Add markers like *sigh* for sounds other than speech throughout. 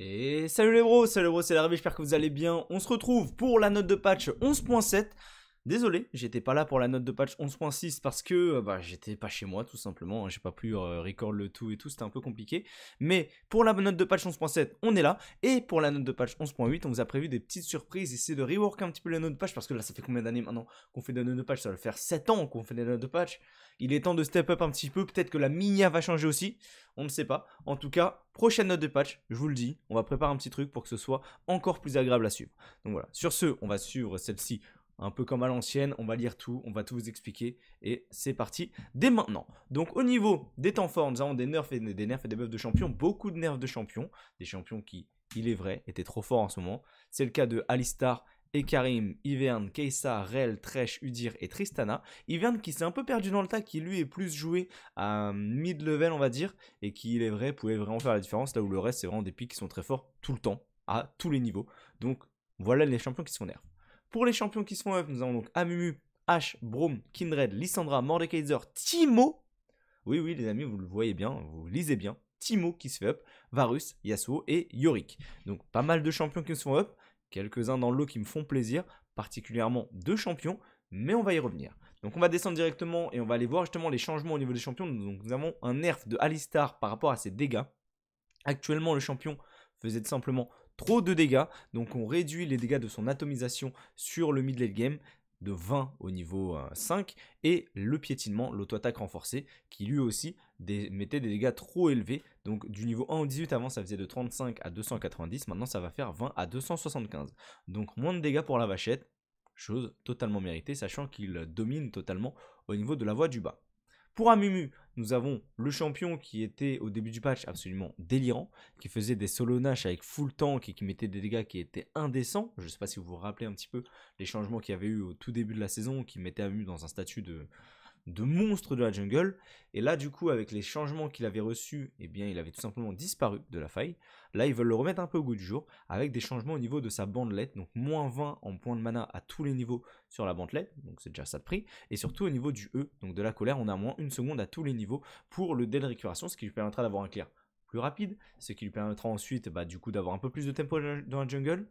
Et salut les bros, salut les bros, c'est l'arrivée, j'espère que vous allez bien. On se retrouve pour la note de patch 11.7. Désolé, j'étais pas là pour la note de patch 11.6 parce que euh, bah, j'étais pas chez moi tout simplement, hein. j'ai pas pu euh, record le tout et tout, c'était un peu compliqué. Mais pour la note de patch 11.7, on est là. Et pour la note de patch 11.8, on vous a prévu des petites surprises, essayer de rework un petit peu la note de patch parce que là ça fait combien d'années maintenant qu'on fait des notes de patch Ça va faire 7 ans qu'on fait des notes de patch. Il est temps de step up un petit peu, peut-être que la minia va changer aussi, on ne sait pas. En tout cas, prochaine note de patch, je vous le dis, on va préparer un petit truc pour que ce soit encore plus agréable à suivre. Donc voilà, sur ce, on va suivre celle-ci un peu comme à l'ancienne, on va lire tout, on va tout vous expliquer, et c'est parti dès maintenant. Donc au niveau des temps forts, nous avons des nerfs et des, nerfs et des buffs de champions, beaucoup de nerfs de champions, des champions qui, il est vrai, étaient trop forts en ce moment. C'est le cas de Alistar, Ekarim, Ivern, Keysa, Rel, Tresh, Udir et Tristana. Ivern qui s'est un peu perdu dans le tas, qui lui est plus joué à mid-level on va dire, et qui il est vrai pouvait vraiment faire la différence, là où le reste c'est vraiment des pics qui sont très forts tout le temps, à tous les niveaux. Donc voilà les champions qui sont nerfs. Pour les champions qui se font up, nous avons donc Amumu, H, Brom, Kindred, Lissandra, Mordekaiser, Timo. Oui, oui, les amis, vous le voyez bien, vous lisez bien. Timo qui se fait up, Varus, Yasuo et Yorick. Donc pas mal de champions qui se font up, quelques-uns dans l'eau qui me font plaisir, particulièrement deux champions, mais on va y revenir. Donc on va descendre directement et on va aller voir justement les changements au niveau des champions. nous avons un nerf de Alistar par rapport à ses dégâts. Actuellement le champion faisait simplement trop de dégâts. Donc on réduit les dégâts de son atomisation sur le mid level game de 20 au niveau 5 euh, et le piétinement, l'auto-attaque renforcée qui lui aussi mettait des dégâts trop élevés. Donc du niveau 1 au 18 avant ça faisait de 35 à 290, maintenant ça va faire 20 à 275. Donc moins de dégâts pour la vachette, chose totalement méritée sachant qu'il domine totalement au niveau de la voie du bas. Pour Amumu, nous avons le champion qui était au début du patch absolument délirant, qui faisait des solo Nash avec full tank et qui mettait des dégâts qui étaient indécents. Je ne sais pas si vous vous rappelez un petit peu les changements qu'il y avait eu au tout début de la saison, qui mettait Amumu dans un statut de, de monstre de la jungle. Et là, du coup, avec les changements qu'il avait reçus, et eh bien, il avait tout simplement disparu de la faille. Là, ils veulent le remettre un peu au goût du jour avec des changements au niveau de sa bandelette. Donc, moins 20 en points de mana à tous les niveaux sur la bandelette. Donc, c'est déjà ça de prix. Et surtout, au niveau du E, donc de la colère, on a moins une seconde à tous les niveaux pour le dé de récupération, ce qui lui permettra d'avoir un clear plus rapide, ce qui lui permettra ensuite bah, du coup d'avoir un peu plus de tempo dans la jungle,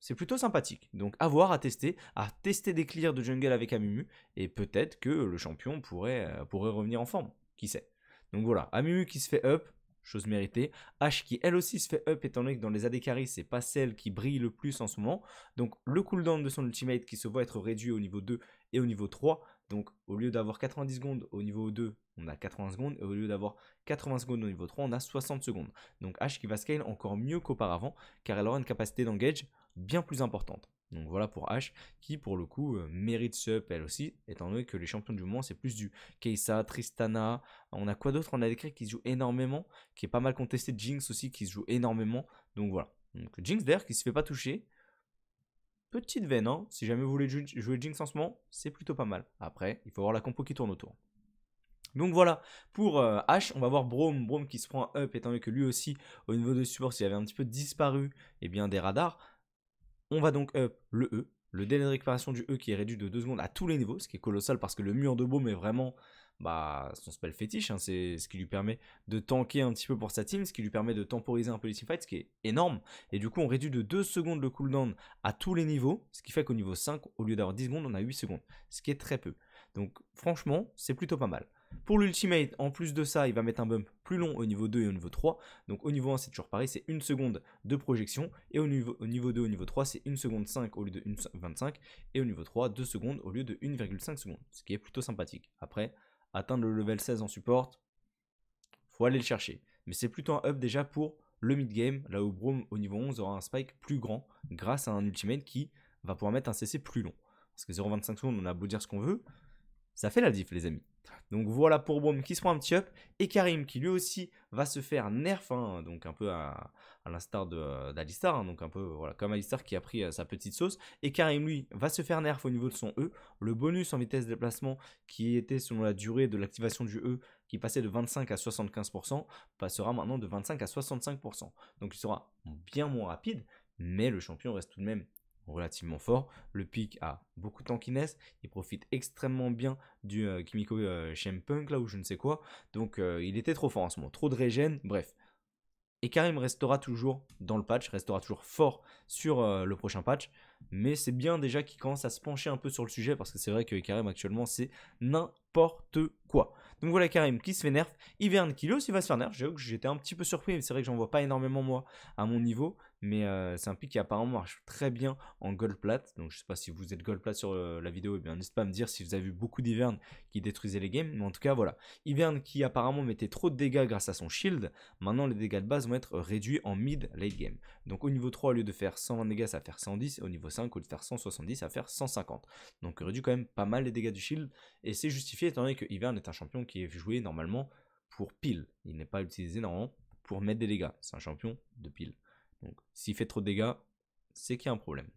c'est plutôt sympathique. Donc avoir à tester, à tester des clears de jungle avec Amumu, et peut-être que le champion pourrait, euh, pourrait revenir en forme, qui sait. Donc voilà, Amumu qui se fait up, chose méritée. H qui elle aussi se fait up étant donné que dans les AD c'est pas celle qui brille le plus en ce moment. Donc le cooldown de son ultimate qui se voit être réduit au niveau 2 et au niveau 3. Donc au lieu d'avoir 90 secondes au niveau 2, on a 80 secondes. Et au lieu d'avoir 80 secondes au niveau 3, on a 60 secondes. Donc H qui va scale encore mieux qu'auparavant car elle aura une capacité d'engage bien plus importante. Donc voilà pour H qui pour le coup euh, mérite ce up elle aussi, étant donné que les champions du moment c'est plus du Keisa, Tristana, on a quoi d'autre On a des qui se jouent énormément, qui est pas mal contesté, Jinx aussi qui se joue énormément, donc voilà. Donc Jinx d'ailleurs qui se fait pas toucher, petite veine, hein si jamais vous voulez jouer Jinx en ce moment, c'est plutôt pas mal. Après, il faut voir la compo qui tourne autour. Donc voilà, pour euh, H, on va voir Brome, Brome qui se prend un up, étant donné que lui aussi, au niveau de support, s'il avait un petit peu disparu, et eh bien des radars, on va donc up le E, le délai de récupération du E qui est réduit de 2 secondes à tous les niveaux, ce qui est colossal parce que le mur de baume est vraiment bah, son spell fétiche, hein, c'est ce qui lui permet de tanker un petit peu pour sa team, ce qui lui permet de temporiser un peu les teamfights, ce qui est énorme. Et du coup, on réduit de 2 secondes le cooldown à tous les niveaux, ce qui fait qu'au niveau 5, au lieu d'avoir 10 secondes, on a 8 secondes, ce qui est très peu. Donc franchement, c'est plutôt pas mal. Pour l'ultimate, en plus de ça, il va mettre un bump plus long au niveau 2 et au niveau 3. Donc au niveau 1, c'est toujours pareil, c'est 1 seconde de projection. Et au niveau, au niveau 2, au niveau 3, c'est 1 seconde 5 au lieu de 25. Et au niveau 3, 2 secondes au lieu de 1,5 secondes. Ce qui est plutôt sympathique. Après, atteindre le level 16 en support, faut aller le chercher. Mais c'est plutôt un up déjà pour le mid-game, là où Broome au niveau 11 aura un spike plus grand grâce à un ultimate qui va pouvoir mettre un CC plus long. Parce que 0,25 secondes, on a beau dire ce qu'on veut, ça fait la diff, les amis. Donc voilà pour Boom qui se prend un petit up. Et Karim qui lui aussi va se faire nerf, hein, donc un peu à, l'instar euh, d'Alistar, hein, donc un peu voilà, comme Alistar qui a pris euh, sa petite sauce. Et Karim lui va se faire nerf au niveau de son E. Le bonus en vitesse de déplacement qui était selon la durée de l'activation du E qui passait de 25 à 75% passera maintenant de 25 à 65%. Donc il sera bien moins rapide, mais le champion reste tout de même relativement fort. Le pic a beaucoup de tankiness. Il profite extrêmement bien du euh, Kimiko euh, là, ou je ne sais quoi. Donc, euh, il était trop fort en ce moment. Trop de régène, bref. Et Karim restera toujours dans le patch, restera toujours fort sur le prochain patch. Mais c'est bien déjà qu'il commence à se pencher un peu sur le sujet parce que c'est vrai que Karim actuellement c'est n'importe quoi. Donc voilà Karim qui se fait nerf. Hiverne qui va se faire nerf. que j'étais un petit peu surpris, mais c'est vrai que j'en vois pas énormément moi à mon niveau mais euh, c'est un pick qui apparemment marche très bien en gold plate. Donc je sais pas si vous êtes gold plate sur euh, la vidéo, et eh bien n'hésitez pas à me dire si vous avez vu beaucoup d'Ivern qui détruisaient les games. Mais en tout cas voilà, Ivern qui apparemment mettait trop de dégâts grâce à son shield, maintenant les dégâts de base vont être réduits en mid late game. Donc au niveau 3 au lieu de faire 120 dégâts ça va faire 110, au niveau 5 au lieu de faire 170 ça va faire 150. Donc réduit quand même pas mal les dégâts du shield et c'est justifié étant donné que Ivern est un champion qui est joué normalement pour pile. Il n'est pas utilisé normalement pour mettre des dégâts. C'est un champion de pile. Donc, S'il fait trop de dégâts, c'est qu'il y a un problème.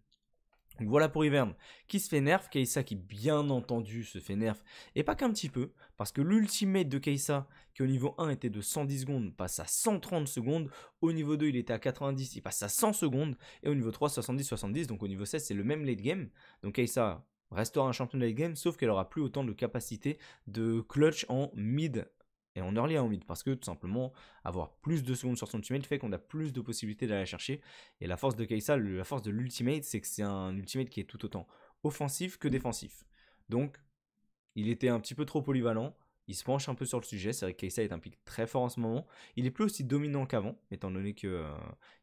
Donc voilà pour Ivern, qui se fait nerf, Kai'Sa qui bien entendu se fait nerf, et pas qu'un petit peu, parce que l'ultimate de Kai'Sa, qui au niveau 1 était de 110 secondes, passe à 130 secondes, au niveau 2 il était à 90, il passe à 100 secondes, et au niveau 3 70-70, donc au niveau 16 c'est le même late game, donc Kai'Sa restera un champion de late game, sauf qu'elle aura plus autant de capacité de clutch en mid et en early à en mid parce que tout simplement avoir plus de secondes sur son ultimate fait qu'on a plus de possibilités d'aller la chercher et la force de Kai'Sa, la force de l'ultimate c'est que c'est un ultimate qui est tout autant offensif que défensif donc il était un petit peu trop polyvalent il se penche un peu sur le sujet. C'est vrai que Keisa est un pic très fort en ce moment. Il est plus aussi dominant qu'avant, étant donné qu'il euh,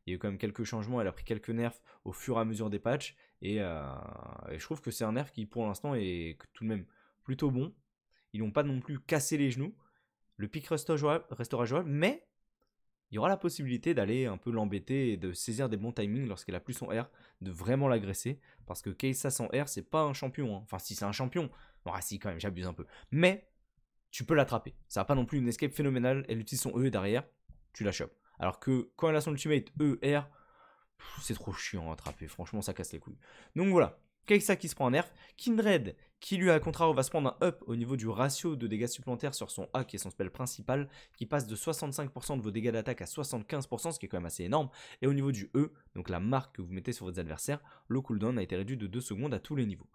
y a eu quand même quelques changements. Elle a pris quelques nerfs au fur et à mesure des patchs. et euh, je trouve que c'est un nerf qui, pour l'instant, est tout de même plutôt bon. Ils n'ont pas non plus cassé les genoux. Le pic restera jouable, mais il y aura la possibilité d'aller un peu l'embêter et de saisir des bons timings lorsqu'elle a plus son R, de vraiment l'agresser. Parce que Keisa sans R, c'est pas un champion. Hein. Enfin, si c'est un champion, bon, ah, si, quand même, j'abuse un peu. Mais tu peux l'attraper. Ça n'a pas non plus une escape phénoménale. Elle utilise son E derrière, tu la chopes. Alors que quand elle a son ultimate E, R, c'est trop chiant à attraper. Franchement, ça casse les couilles. Donc voilà ça qui se prend un nerf, Kindred qui lui à contrario va se prendre un up au niveau du ratio de dégâts supplémentaires sur son A qui est son spell principal, qui passe de 65% de vos dégâts d'attaque à 75%, ce qui est quand même assez énorme, et au niveau du E, donc la marque que vous mettez sur vos adversaires, le cooldown a été réduit de 2 secondes à tous les niveaux.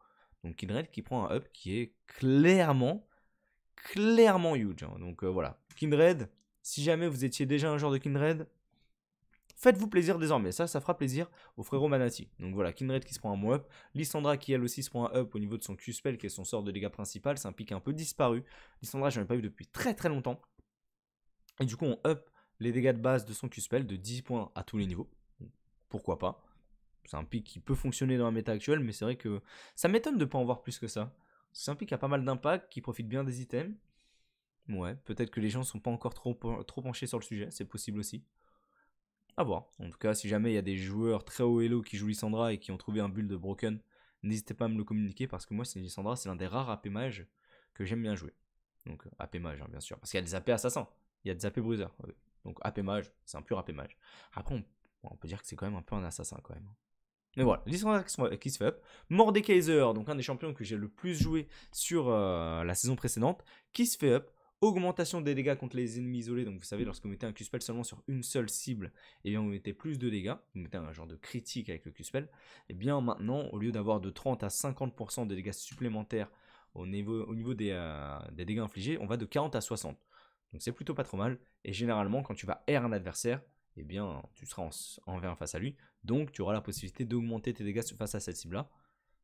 Donc Kindred qui prend un up qui est clairement, clairement huge. Hein. Donc euh, voilà, Kindred, si jamais vous étiez déjà un joueur de Kindred, Faites-vous plaisir désormais, ça, ça fera plaisir au frérot Manati. Donc voilà, Kindred qui se prend un moins up, Lissandra qui elle aussi se prend un up au niveau de son Q-Spell qui est son sort de dégâts principal, c'est un pic un peu disparu. Lissandra, je n'en ai pas eu depuis très très longtemps. Et du coup, on up les dégâts de base de son Q-Spell de 10 points à tous les niveaux. Pourquoi pas C'est un pic qui peut fonctionner dans la méta actuelle, mais c'est vrai que ça m'étonne de ne pas en voir plus que ça. C'est un pic qui a pas mal d'impact, qui profite bien des items. Ouais, peut-être que les gens sont pas encore trop, trop penchés sur le sujet, c'est possible aussi. À voir. En tout cas, si jamais il y a des joueurs très haut elo qui jouent Lissandra et qui ont trouvé un build de broken, n'hésitez pas à me le communiquer parce que moi, c'est Lissandra, c'est l'un des rares AP mage que j'aime bien jouer. Donc AP mage, hein, bien sûr. Parce qu'il y a des AP assassins, il y a des AP bruiser, ah Donc AP mage, c'est un pur AP mage. Après, on, peut dire que c'est quand même un peu un assassin quand même. Hein. Mais voilà, Lissandra qui se fait up. Mordekaiser, donc un des champions que j'ai le plus joué sur euh, la saison précédente, qui se fait up. Augmentation des dégâts contre les ennemis isolés. Donc vous savez, lorsque vous mettez un Q-Spell seulement sur une seule cible, et eh bien vous mettez plus de dégâts. Vous mettez un genre de critique avec le Q-Spell. Et eh bien maintenant, au lieu d'avoir de 30 à 50% de dégâts supplémentaires au niveau, au niveau des, euh, dégâts infligés, on va de 40 à 60. Donc c'est plutôt pas trop mal. Et généralement, quand tu vas air un adversaire, et eh bien tu seras en, face à lui. Donc tu auras la possibilité d'augmenter tes dégâts face à cette cible-là.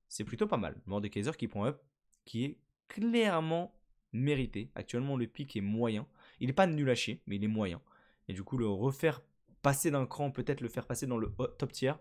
C'est plutôt pas mal. Mordekaiser qui prend up, qui est clairement mérité. Actuellement, le pic est moyen. Il n'est pas nul à chier, mais il est moyen. Et du coup, le refaire passer d'un cran, peut-être le faire passer dans le top tier,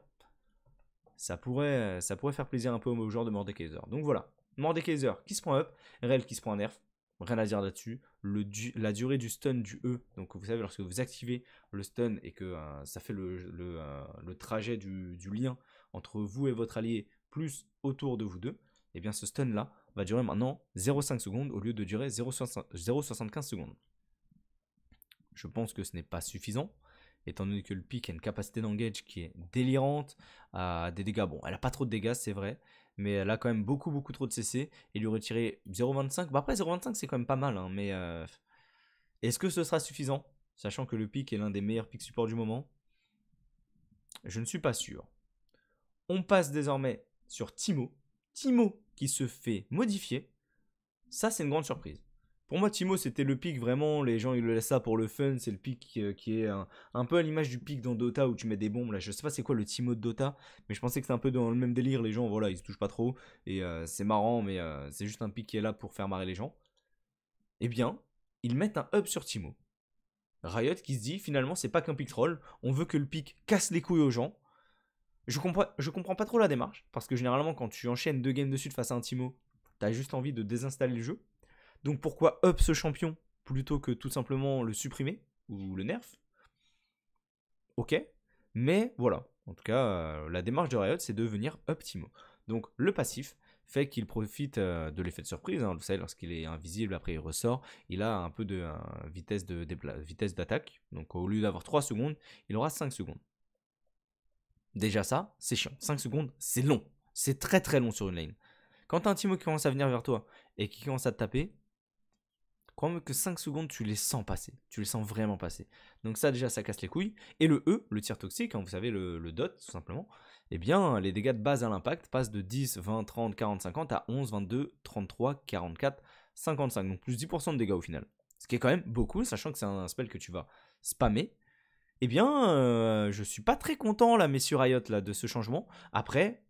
ça pourrait, ça pourrait faire plaisir un peu au genre de Mordekaiser. Donc voilà, Mordekaiser qui se prend up, Rel qui se prend un nerf, rien à dire là-dessus. le la durée du stun du E, donc vous savez, lorsque vous activez le stun et que euh, ça fait le, euh, trajet du, lien entre vous et votre allié, plus autour de vous deux, et eh bien ce stun-là, va durer maintenant 0,5 secondes au lieu de durer 0,75 secondes. Je pense que ce n'est pas suffisant, étant donné que le pic a une capacité d'engage qui est délirante, à des dégâts. Bon, elle a pas trop de dégâts, c'est vrai, mais elle a quand même beaucoup, beaucoup trop de CC. Et lui retirer 0,25, Bon après 0,25 c'est quand même pas mal, hein, mais euh, est-ce que ce sera suffisant Sachant que le pic est l'un des meilleurs pics supports du moment, je ne suis pas sûr. On passe désormais sur Timo. Timo qui se fait modifier, ça c'est une grande surprise. Pour moi, Timo, c'était le pic vraiment. Les gens, ils le laissent ça pour le fun. C'est le pic euh, qui, est un, peu à l'image du pic dans Dota où tu mets des bombes. Là, je sais pas c'est quoi le Timo de Dota, mais je pensais que c'est un peu dans le même délire. Les gens, voilà, ils se touchent pas trop. Et euh, c'est marrant, mais euh, c'est juste un pic qui est là pour faire marrer les gens. Eh bien, ils mettent un up sur Timo. Riot qui se dit finalement, c'est pas qu'un pic troll. On veut que le pic casse les couilles aux gens. Je comprends, comprends pas trop la démarche, parce que généralement, quand tu enchaînes deux games de suite face à un Timo, as juste envie de désinstaller le jeu. Donc pourquoi up ce champion plutôt que tout simplement le supprimer ou le nerf Ok, mais voilà. En tout cas, euh, la démarche de Riot, c'est de venir up Timo. Donc le passif fait qu'il profite euh, de l'effet de surprise. Hein. Vous savez, lorsqu'il est invisible, après il ressort, il a un peu de vitesse d'attaque. Donc au lieu d'avoir 3 secondes, il aura 5 secondes. Déjà ça, c'est chiant. 5 secondes, c'est long. C'est très très long sur une lane. Quand t'as un Timo qui commence à venir vers toi et qui commence à te taper, crois-moi que 5 secondes, tu les sens passer. Tu les sens vraiment passer. Donc ça déjà, ça casse les couilles. Et le E, le tir toxique, hein, vous savez, le, le, dot tout simplement, eh bien les dégâts de base à l'impact passent de 10, 20, 30, 40, 50 à 11, 22, 33, 44, 55. Donc plus 10% de dégâts au final. Ce qui est quand même beaucoup, sachant que c'est un spell que tu vas spammer eh bien, je euh, je suis pas très content là, messieurs Riot, là, de ce changement. Après,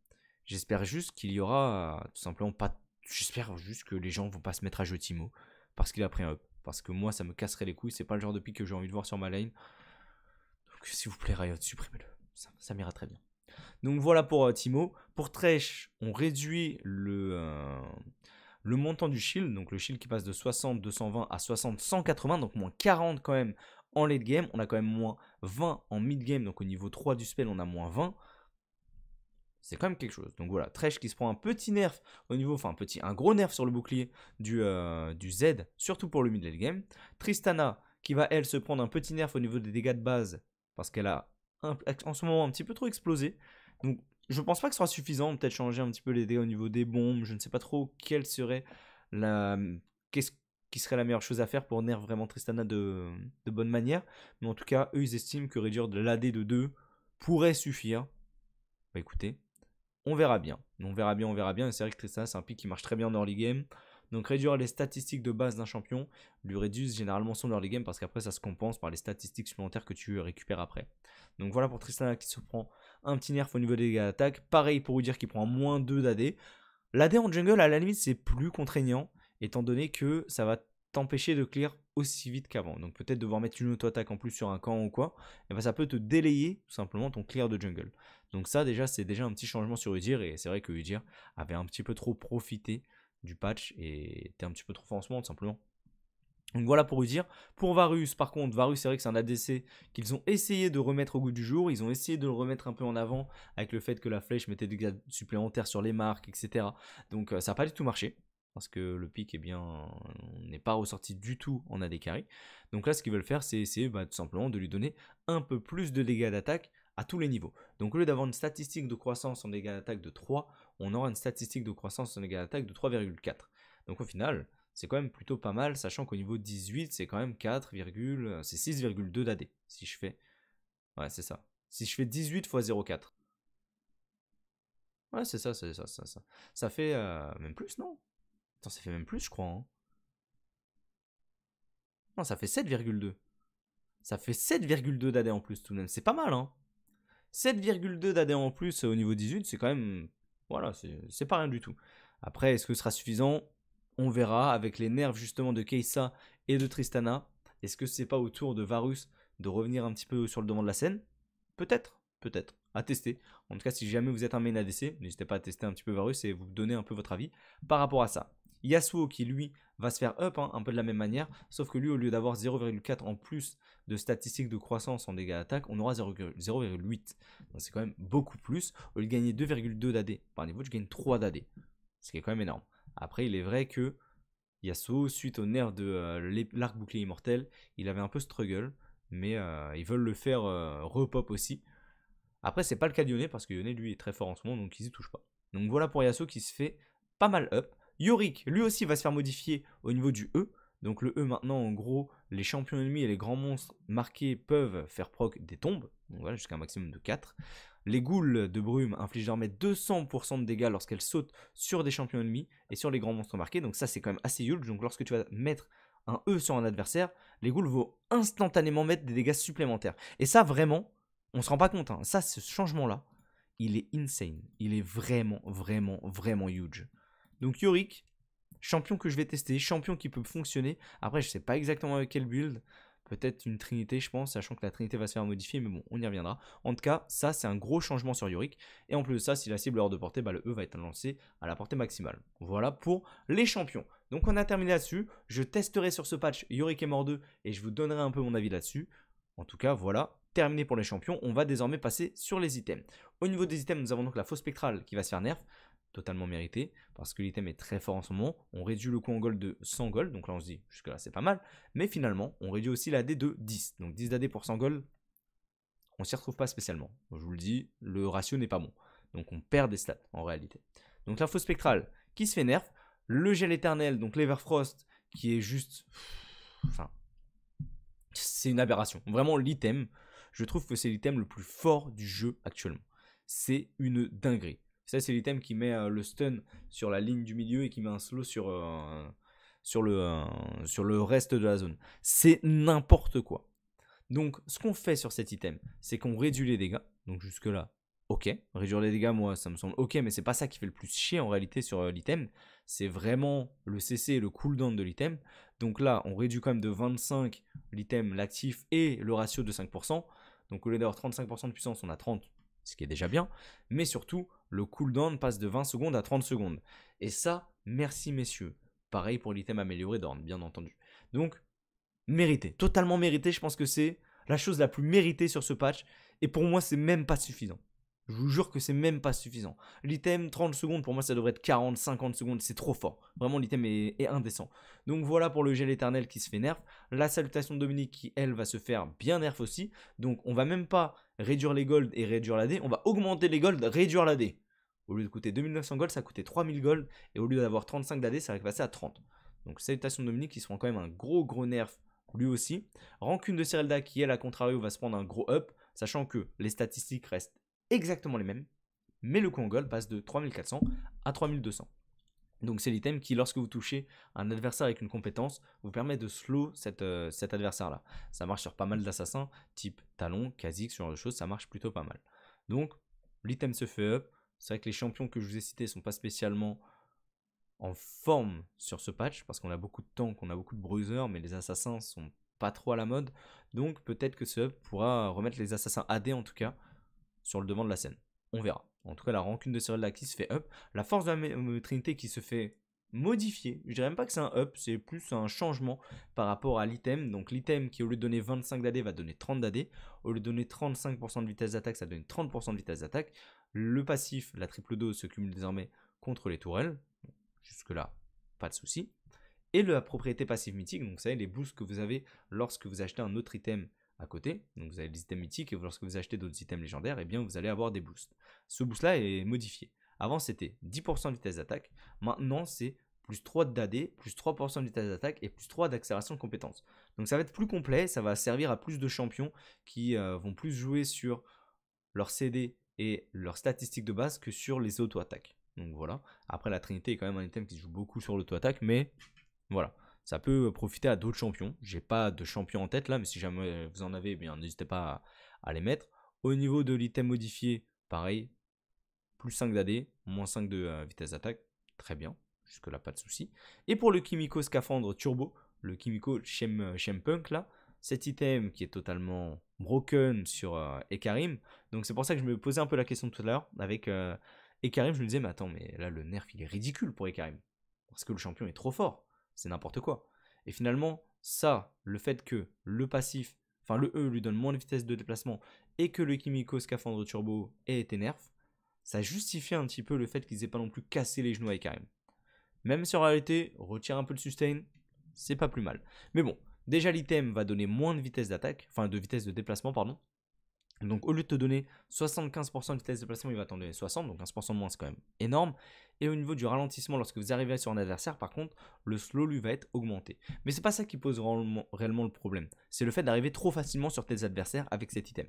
j'espère juste qu'il y aura tout simplement pas. J'espère juste que les gens vont pas se mettre à jeu Timo parce qu'il a pris un up. Parce que moi, ça me casserait les couilles. C'est pas le genre de pick que j'ai envie de voir sur ma lane. Donc, s'il vous plaît, Riot, supprimez-le. Ça, m'ira très bien. Donc voilà pour euh, Timo. Pour Tresh, on réduit le, euh, le montant du shield. Donc le shield qui passe de 60, 220 à 60, 180. Donc moins 40 quand même en late game, on a quand même moins 20 en mid game, donc au niveau 3 du spell, on a moins 20. C'est quand même quelque chose. Donc voilà, Tresh qui se prend un petit nerf au niveau, enfin un petit, un gros nerf sur le bouclier du, euh, du Z, surtout pour le mid late game. Tristana qui va elle se prendre un petit nerf au niveau des dégâts de base parce qu'elle a en ce moment un petit peu trop explosé. Donc je pense pas que ce sera suffisant, peut-être changer un petit peu les dégâts au niveau des bombes, je ne sais pas trop quelle serait la qu'est-ce qui serait la meilleure chose à faire pour nerf vraiment Tristana de, bonne manière. Mais en tout cas, eux, ils estiment que réduire de l'AD de 2 pourrait suffire. Bah écoutez, on verra bien. On verra bien, on verra bien. C'est vrai que Tristana, c'est un pick qui marche très bien en early game. Donc réduire les statistiques de base d'un champion lui réduisent généralement son early game parce qu'après ça se compense par les statistiques supplémentaires que tu récupères après. Donc voilà pour Tristana qui se prend un petit nerf au niveau des dégâts d'attaque. Pareil pour vous dire qu'il prend moins 2 d'AD. L'AD en jungle à la limite c'est plus contraignant étant donné que ça va t'empêcher de clear aussi vite qu'avant. Donc peut-être devoir mettre une auto-attaque en plus sur un camp ou quoi, et eh ben ça peut te délayer tout simplement ton clear de jungle. Donc ça déjà c'est déjà un petit changement sur Udyr. et c'est vrai que Udyr avait un petit peu trop profité du patch et était un petit peu trop fort en ce moment tout simplement. Donc voilà pour Udyr. Pour Varus, par contre, Varus, c'est vrai que c'est un ADC qu'ils ont essayé de remettre au goût du jour. Ils ont essayé de le remettre un peu en avant avec le fait que la flèche mettait des gaz supplémentaires sur les marques, etc. Donc euh, ça n'a pas du tout marché parce que le pic, eh bien, euh, n'est pas ressorti du tout en AD carré. Donc là, ce qu'ils veulent faire, c'est essayer bah, tout simplement de lui donner un peu plus de dégâts d'attaque à tous les niveaux. Donc au lieu d'avoir une statistique de croissance en dégâts d'attaque de 3, on aura une statistique de croissance en dégâts d'attaque de 3,4. Donc au final, c'est quand même plutôt pas mal, sachant qu'au niveau 18, c'est quand même 4, euh, c'est 6,2 d'AD, si je fais... Ouais, c'est ça. Si je fais 18 x 0,4. Ouais, c'est ça, c'est ça, ça, ça. Ça fait euh, même plus, non Attends, ça fait même plus, je crois. Hein. Non, ça fait 7,2. Ça fait 7,2 d'AD en plus tout de même. C'est pas mal, hein. 7,2 d'AD en plus euh, au niveau 18, c'est quand même. Voilà, c'est pas rien du tout. Après, est-ce que ce sera suffisant On verra avec les nerfs justement de Keisa et de Tristana. Est-ce que c'est pas au tour de Varus de revenir un petit peu sur le devant de la scène Peut-être, peut-être. À tester. En tout cas, si jamais vous êtes un main ADC, n'hésitez pas à tester un petit peu Varus et vous donner un peu votre avis par rapport à ça. Yasuo qui lui va se faire up hein, un peu de la même manière, sauf que lui au lieu d'avoir 0,4 en plus de statistiques de croissance en dégâts d'attaque on aura 0,8. Donc c'est quand même beaucoup plus. Au lieu de gagner 2,2 d'AD par niveau, je gagne 3 d'AD. Ce qui est quand même énorme. Après, il est vrai que Yasuo, suite au nerf de euh, l'arc bouclier immortel, il avait un peu struggle, mais euh, ils veulent le faire euh, repop aussi. Après, c'est pas le cas de Yone parce que Yone lui est très fort en ce moment, donc ils y touchent pas. Donc voilà pour Yasuo qui se fait pas mal up. Yorick, lui aussi, va se faire modifier au niveau du E. Donc le E maintenant, en gros, les champions ennemis et les grands monstres marqués peuvent faire proc des tombes, donc voilà, jusqu'à un maximum de 4. Les goules de brume infligent mettre 200% de dégâts lorsqu'elles sautent sur des champions ennemis et sur les grands monstres marqués, donc ça c'est quand même assez huge, donc lorsque tu vas mettre un E sur un adversaire, les goules vont instantanément mettre des dégâts supplémentaires. Et ça vraiment, on se rend pas compte, hein. ça ce changement là, il est insane, il est vraiment, vraiment, vraiment huge. Donc Yorick, champion que je vais tester, champion qui peut fonctionner. Après, je ne sais pas exactement avec quel build. Peut-être une trinité, je pense, sachant que la trinité va se faire modifier, mais bon, on y reviendra. En tout cas, ça, c'est un gros changement sur Yorick. Et en plus de ça, si la cible est hors de portée, bah, le E va être lancé à la portée maximale. Voilà pour les champions. Donc, on a terminé là-dessus. Je testerai sur ce patch Yorick est mort 2 et je vous donnerai un peu mon avis là-dessus. En tout cas, voilà, terminé pour les champions. On va désormais passer sur les items. Au niveau des items, nous avons donc la fausse spectrale qui va se faire nerf totalement mérité, parce que l'item est très fort en ce moment. On réduit le coût en gold de 100 gold, donc là on se dit, jusque-là c'est pas mal, mais finalement on réduit aussi l'AD de 10, donc 10 d'AD pour 100 gold, on s'y retrouve pas spécialement. Je vous le dis, le ratio n'est pas bon, donc on perd des stats en réalité. Donc l'info spectrale qui se fait nerf, le gel éternel, donc l'Everfrost, qui est juste... Enfin, c'est une aberration. Vraiment l'item, je trouve que c'est l'item le plus fort du jeu actuellement. C'est une dinguerie. Ça, c'est l'item qui met euh, le stun sur la ligne du milieu et qui met un slow sur, euh, sur, le, euh, sur le reste de la zone. C'est n'importe quoi. Donc, ce qu'on fait sur cet item, c'est qu'on réduit les dégâts. Donc, jusque-là, ok. Réduire les dégâts, moi, ça me semble ok, mais c'est pas ça qui fait le plus chier en réalité sur l'item. C'est vraiment le CC et le cooldown de l'item. Donc là, on réduit quand même de 25 l'item, l'actif et le ratio de 5%. Donc, au lieu d'avoir 35% de puissance, on a 30, ce qui est déjà bien. Mais surtout, le cooldown passe de 20 secondes à 30 secondes. Et ça, merci messieurs. Pareil pour l'item amélioré d'orne, bien entendu. Donc, mérité, totalement mérité, je pense que c'est la chose la plus méritée sur ce patch. Et pour moi, c'est même pas suffisant. Je vous jure que c'est même pas suffisant. L'item 30 secondes, pour moi ça devrait être 40, 50 secondes, c'est trop fort. Vraiment l'item est, indécent. Donc voilà pour le gel éternel qui se fait nerf. La salutation de Dominique qui elle va se faire bien nerf aussi. Donc on va même pas réduire les golds et réduire la D, on va augmenter les golds, réduire la D. Au lieu de coûter 2900 gold, ça coûtait 3000 gold. Et au lieu d'avoir 35 d'AD, ça va passer à 30. Donc salutation de Dominique qui se quand même un gros gros nerf lui aussi. Rancune de Cyrelda qui elle à contrario va se prendre un gros up. Sachant que les statistiques restent exactement les mêmes, mais le Congol passe de 3400 à 3200. Donc c'est l'item qui, lorsque vous touchez un adversaire avec une compétence, vous permet de slow euh, cet adversaire-là. Ça marche sur pas mal d'assassins, type Talon, Kha'Zix, ce genre de choses, ça marche plutôt pas mal. Donc l'item se fait up. C'est vrai que les champions que je vous ai cités sont pas spécialement en forme sur ce patch, parce qu'on a beaucoup de tanks, on a beaucoup de bruisers, mais les assassins sont pas trop à la mode. Donc peut-être que ce up pourra remettre les assassins AD en tout cas sur le devant de la scène. On verra. En tout cas, la rancune de Cyril se fait up. La force de la euh, Trinité qui se fait modifier. Je dirais même pas que c'est un up, c'est plus un changement par rapport à l'item. Donc l'item qui au lieu de donner 25 d'AD va donner 30 d'AD. Au lieu de donner 35% de vitesse d'attaque, ça donne 30% de vitesse d'attaque. Le passif, la triple dose, se cumule désormais contre les tourelles. Jusque-là, pas de souci. Et la propriété passive mythique, donc ça, les boosts que vous avez lorsque vous achetez un autre item à côté. Donc vous avez des items mythiques et lorsque vous achetez d'autres items légendaires, et eh bien vous allez avoir des boosts. Ce boost là est modifié. Avant c'était 10% de vitesse d'attaque, maintenant c'est plus 3 de d'AD, plus 3% de vitesse d'attaque et plus 3 d'accélération de compétences. Donc ça va être plus complet, ça va servir à plus de champions qui euh, vont plus jouer sur leur CD et leurs statistiques de base que sur les auto-attaques. Donc voilà. Après la Trinité est quand même un item qui se joue beaucoup sur l'auto-attaque, mais voilà ça peut profiter à d'autres champions. J'ai pas de champion en tête là, mais si jamais vous en avez, eh bien n'hésitez pas à, les mettre. Au niveau de l'item modifié, pareil, plus 5 d'AD, moins 5 de euh, vitesse d'attaque, très bien, jusque-là pas de souci. Et pour le Kimiko Scaphandre Turbo, le Kimiko euh, Shempunk là, cet item qui est totalement broken sur euh, Ekarim. Donc c'est pour ça que je me posais un peu la question tout à l'heure avec Ekarim. Je me disais, mais attends, mais là le nerf il est ridicule pour Ekarim. Parce que le champion est trop fort c'est n'importe quoi. Et finalement, ça, le fait que le passif, enfin le E lui donne moins de vitesse de déplacement et que le Kimiko Scaphandre Turbo ait été nerf, ça justifie un petit peu le fait qu'ils aient pas non plus cassé les genoux avec quand Même si en réalité, retire un peu le sustain, c'est pas plus mal. Mais bon, déjà l'item va donner moins de vitesse d'attaque, enfin de vitesse de déplacement, pardon. Donc au lieu de te donner 75% de vitesse de déplacement, il va t'en donner 60, donc 15% de moins, c'est quand même énorme. Et au niveau du ralentissement, lorsque vous arrivez sur un adversaire, par contre, le slow lui va être augmenté. Mais c'est pas ça qui pose réellement le problème. C'est le fait d'arriver trop facilement sur tes adversaires avec cet item.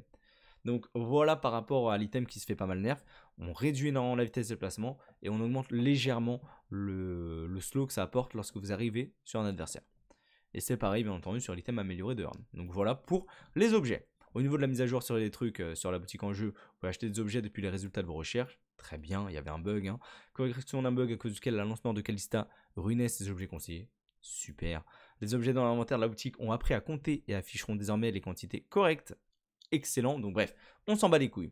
Donc voilà par rapport à l'item qui se fait pas mal nerf. On réduit énormément la vitesse de placement et on augmente légèrement le, slow que ça apporte lorsque vous arrivez sur un adversaire. Et c'est pareil bien entendu sur l'item amélioré de Horn. Donc voilà pour les objets. Au niveau de la mise à jour sur les trucs, euh, sur la boutique en jeu, vous pouvez acheter des objets depuis les résultats de vos recherches. Très bien, il y avait un bug. Hein. Correction d'un bug à cause duquel l'annoncement de Calista ruinait ses objets conseillés. Super. Les objets dans l'inventaire de la boutique ont appris à compter et afficheront désormais les quantités correctes. Excellent. Donc bref, on s'en bat les couilles.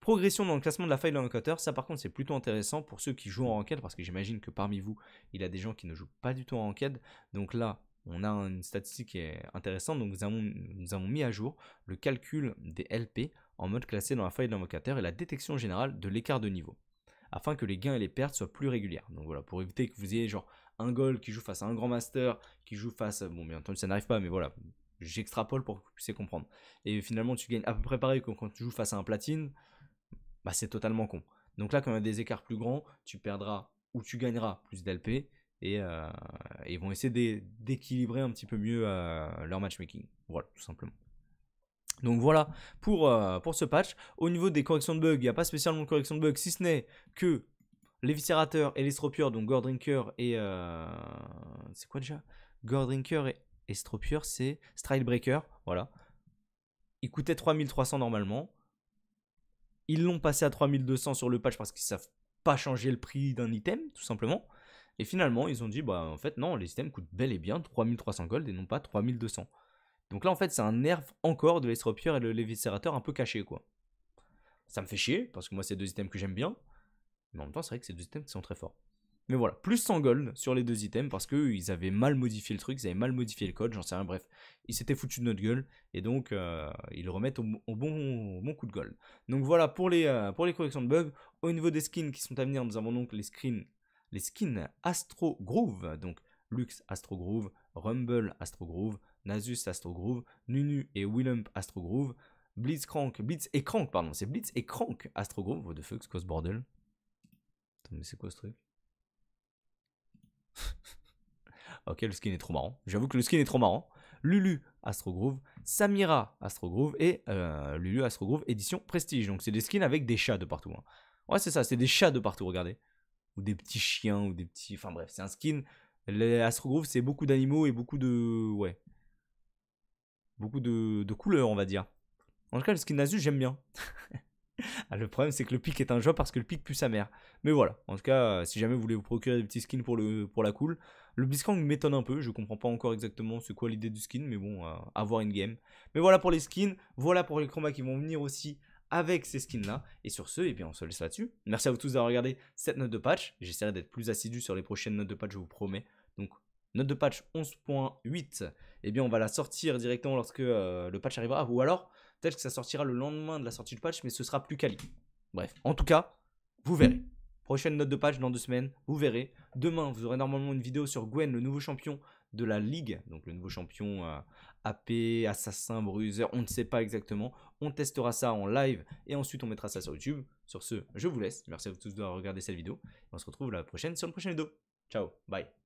Progression dans le classement de la faille de l'enquêteur, ça par contre c'est plutôt intéressant pour ceux qui jouent en enquête, parce que j'imagine que parmi vous, il y a des gens qui ne jouent pas du tout en enquête. Donc là, on a une statistique intéressante. Donc nous avons, nous avons mis à jour le calcul des LP en mode classé dans la feuille d'invocateur et la détection générale de l'écart de niveau afin que les gains et les pertes soient plus régulières. Donc voilà, pour éviter que vous ayez genre un goal qui joue face à un grand master, qui joue face à... Bon, bien entendu, ça n'arrive pas, mais voilà, j'extrapole pour que vous puissiez comprendre. Et finalement, tu gagnes à peu près pareil que quand tu joues face à un platine, bah c'est totalement con. Donc là, quand il y a des écarts plus grands, tu perdras ou tu gagneras plus d'LP, et, ils euh, vont essayer d'équilibrer un petit peu mieux euh, leur matchmaking. Voilà, tout simplement. Donc voilà pour, euh, pour ce patch. Au niveau des corrections de bugs, il n'y a pas spécialement de correction de bugs, si ce n'est que les et les donc Gordrinker et... c'est quoi déjà Gordrinker et et c'est Stridebreaker, voilà. Il coûtait 3300 normalement. Ils l'ont passé à 3200 sur le patch parce qu'ils savent pas changer le prix d'un item, tout simplement. Et finalement, ils ont dit, bah en fait, non, les items coûtent bel et bien 3300 gold et non pas 3200. Donc là, en fait, c'est un nerf encore de l'estropieur et le léviscérateur un peu caché, quoi. Ça me fait chier, parce que moi, c'est deux items que j'aime bien. Mais en même temps, c'est vrai que c'est deux items qui sont très forts. Mais voilà, plus 100 gold sur les deux items parce qu'ils avaient mal modifié le truc, ils avaient mal modifié le code, j'en sais rien, bref. Ils s'étaient foutus de notre gueule et donc euh, ils remettent au, bon, bon, coup de gold. Donc voilà pour les, euh, pour les corrections de bugs. Au niveau des skins qui sont à venir, nous avons donc les skins les skins Astro Groove, donc Lux Astro Groove, Rumble Astro Groove, Nasus Astro Groove, Nunu et Willump Astro Groove, Blitz Crank, Blitz et Crank, pardon, c'est Blitz et Crank Astro Groove, what the fuck, c'est quoi ce bordel Attends, mais c'est quoi ce truc *laughs* Ok, le skin est trop marrant, j'avoue que le skin est trop marrant. Lulu Astro Groove, Samira Astro Groove et euh, Lulu Astro Groove édition Prestige. Donc c'est des skins avec des chats de partout. Hein. Ouais, c'est ça, c'est des chats de partout, regardez des petits chiens, ou des petits. Enfin bref, c'est un skin. Les Groove, c'est beaucoup d'animaux et beaucoup de. Ouais. Beaucoup de, couleurs, on va dire. En tout cas, le skin Nasus, j'aime bien. *laughs* Ah, le problème, c'est que le pic est un jeu parce que le pic pue sa mère. Mais voilà, en tout cas, si jamais vous voulez vous procurer des petits skins pour, le, pour la cool, le Blitzcrank m'étonne un peu. Je comprends pas encore exactement ce quoi l'idée du skin, mais bon, avoir euh, une game Mais voilà pour les skins, voilà pour les combats qui vont venir aussi avec ces skins-là. Et sur ce, et eh bien on se laisse là-dessus. Merci à vous tous d'avoir regardé cette note de patch. J'essaierai d'être plus assidu sur les prochaines notes de patch, je vous promets. Donc, note de patch 11.8, et eh bien on va la sortir directement lorsque euh, le patch arrivera. Ou alors, peut-être que ça sortira le lendemain de la sortie de patch, mais ce sera plus quali. Bref, en tout cas, vous verrez. Prochaine note de patch dans deux semaines, vous verrez. Demain, vous aurez normalement une vidéo sur Gwen, le nouveau champion de la Ligue, donc le nouveau champion euh, AP, Assassin, Bruiser, on ne sait pas exactement. On testera ça en live et ensuite on mettra ça sur YouTube. Sur ce, je vous laisse. Merci à vous tous d'avoir regardé cette vidéo. On se retrouve la prochaine sur une prochaine vidéo. Ciao, bye.